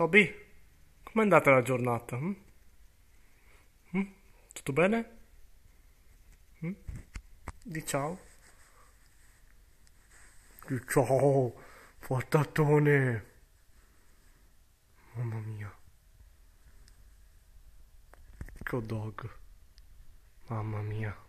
Toby, com'è andata la giornata? Hm? Hm? Tutto bene? Hm? Di ciao. Di ciao, portatone. Mamma mia. Che dog. Mamma mia.